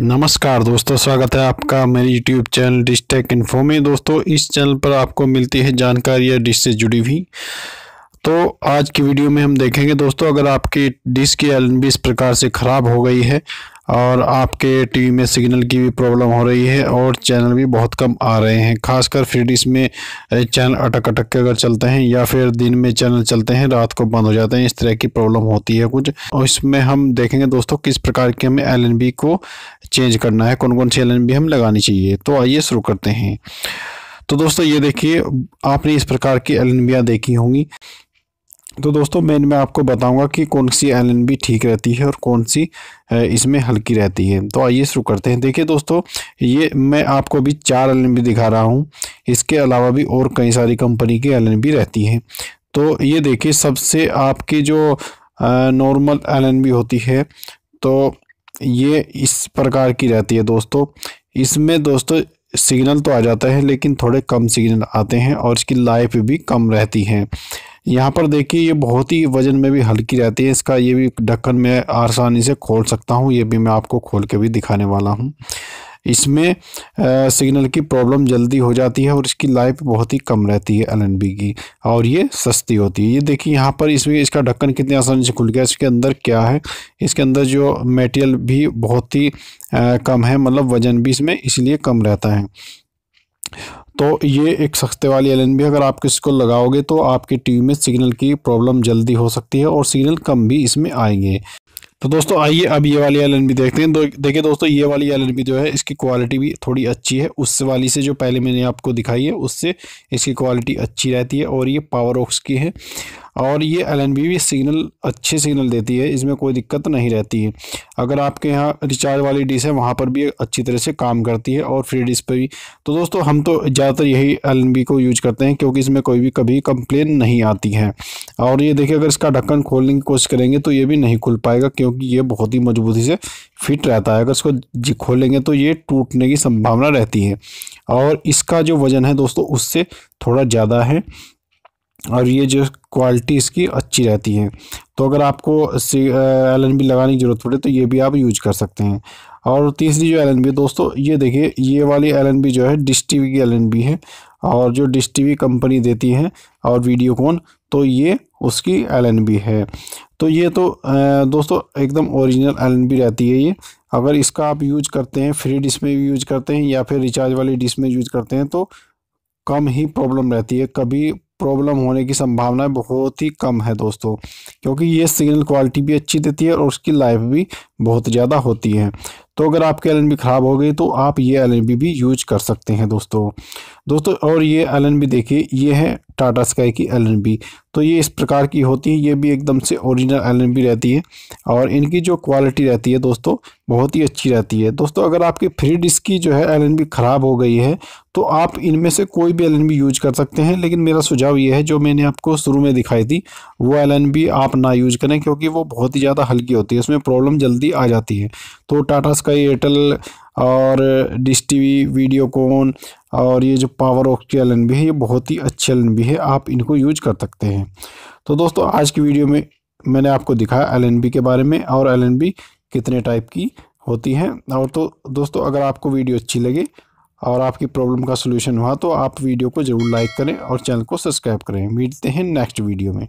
नमस्कार दोस्तों स्वागत है आपका मेरे यूट्यूब चैनल डिस्टेक इन्फो में दोस्तों इस चैनल पर आपको मिलती है जानकारियाँ डिश से जुड़ी हुई तो आज की वीडियो में हम देखेंगे दोस्तों अगर आपकी डिश की एल इस प्रकार से ख़राब हो गई है और आपके टीवी में सिग्नल की भी प्रॉब्लम हो रही है और चैनल भी बहुत कम आ रहे हैं खासकर फिर में चैनल अटक अटक के अगर चलते हैं या फिर दिन में चैनल चलते हैं रात को बंद हो जाते हैं इस तरह की प्रॉब्लम होती है कुछ और इसमें हम देखेंगे दोस्तों किस प्रकार के हमें एल को चेंज करना है कौन कौन सी एल हम लगानी चाहिए तो आइए शुरू करते हैं तो दोस्तों ये देखिए आपने इस प्रकार की एल देखी होंगी तो दोस्तों मैं इनमें आपको बताऊंगा कि कौन सी एल ठीक रहती है और कौन सी इसमें हल्की रहती है तो आइए शुरू करते हैं देखिए दोस्तों ये मैं आपको अभी चार एल दिखा रहा हूँ इसके अलावा भी और कई सारी कंपनी की एल रहती हैं तो ये देखिए सबसे आपकी जो नॉर्मल एल होती है तो ये इस प्रकार की रहती है दोस्तों इसमें दोस्तों सिग्नल तो आ जाता है लेकिन थोड़े कम सिग्नल आते हैं और इसकी लाइफ भी कम रहती है यहाँ पर देखिए ये बहुत ही वज़न में भी हल्की रहती है इसका ये भी ढक्कन में आसानी से खोल सकता हूँ ये भी मैं आपको खोल के भी दिखाने वाला हूँ इसमें सिग्नल की प्रॉब्लम जल्दी हो जाती है और इसकी लाइफ बहुत ही कम रहती है एल की और ये सस्ती होती है ये देखिए यहाँ पर इसमें इसका ढक्कन कितने आसानी से खुल गया इसके अंदर क्या है इसके अंदर जो मेटेरियल भी बहुत ही कम है मतलब वज़न भी इसमें इसलिए कम रहता है तो ये एक सख्ते वाली एल भी अगर आप किसी को लगाओगे तो आपके टीवी में सिग्नल की प्रॉब्लम जल्दी हो सकती है और सिग्नल कम भी इसमें आएंगे तो दोस्तों आइए अब ये वाली एल देखते हैं देखिए दोस्तों ये वाली एल जो है इसकी क्वालिटी भी थोड़ी अच्छी है उस वाली से जो पहले मैंने आपको दिखाई है उससे इसकी क्वालिटी अच्छी रहती है और ये पावर ऑक्स की है और ये एल एन भी सिग्नल अच्छे सिग्नल देती है इसमें कोई दिक्कत नहीं रहती है अगर आपके यहाँ रिचार्ज वाली डिश है वहाँ पर भी अच्छी तरह से काम करती है और फ्री डिश पर भी तो दोस्तों हम तो ज़्यादातर यही एल को यूज करते हैं क्योंकि इसमें कोई भी कभी कंप्लेन नहीं आती है और ये देखिए अगर इसका ढक्कन खोलने की कोशिश करेंगे तो ये भी नहीं खुल पाएगा क्योंकि ये बहुत ही मजबूती से फिट रहता है अगर इसको खोलेंगे तो ये टूटने की संभावना रहती है और इसका जो वज़न है दोस्तों उससे थोड़ा ज़्यादा है और ये जो क्वालिटी इसकी अच्छी रहती है तो अगर आपको सी एल एन बी लगाने की ज़रूरत पड़े तो ये भी आप यूज कर सकते हैं और तीसरी जो एल एन बी दोस्तों ये देखिए ये वाली एल एन बी जो है डिश टी वी की एल एन बी है और जो डिश टी वी कंपनी देती है और वीडियोकॉन तो ये उसकी एल एन बी है तो ये तो दोस्तों एकदम ओरिजिनल एल एन बी रहती है ये अगर इसका आप यूज करते हैं फ्री डिश में भी यूज करते हैं या फिर रिचार्ज वाली डिश में यूज करते हैं तो कम ही प्रॉब्लम रहती है कभी प्रॉब्लम होने की संभावनाएं बहुत ही कम है दोस्तों क्योंकि ये सिग्नल क्वालिटी भी अच्छी देती है और उसकी लाइफ भी बहुत ज़्यादा होती है तो अगर आपके एल ख़राब हो गई तो आप ये एल भी यूज कर सकते हैं दोस्तों दोस्तों और ये एल देखिए ये है टाटा स्काई की एल तो ये इस प्रकार की होती है ये भी एकदम से ओरिजिनल एल रहती है और इनकी जो क्वालिटी रहती है दोस्तों बहुत ही अच्छी रहती है दोस्तों अगर आपकी फ्री डिस्क की जो है एल ख़राब हो गई है तो आप इनमें से कोई भी एल यूज कर सकते हैं लेकिन मेरा सुझाव ये है जो मैंने आपको शुरू में दिखाई थी वो एल आप ना यूज करें क्योंकि वो बहुत ही ज़्यादा हल्की होती है उसमें प्रॉब्लम जल्दी आ जाती है तो टाटा स्काई एयरटेल और डिश टीवी वीडियोकॉन और ये जो पावर ऑफ की एल भी है ये बहुत ही अच्छी एल भी है आप इनको यूज कर सकते हैं तो दोस्तों आज की वीडियो में मैंने आपको दिखाया एल के बारे में और एल कितने टाइप की होती है और तो दोस्तों अगर आपको वीडियो अच्छी लगे और आपकी प्रॉब्लम का सोल्यूशन हुआ तो आप वीडियो को ज़रूर लाइक करें और चैनल को सब्सक्राइब करें मिलते हैं नेक्स्ट वीडियो में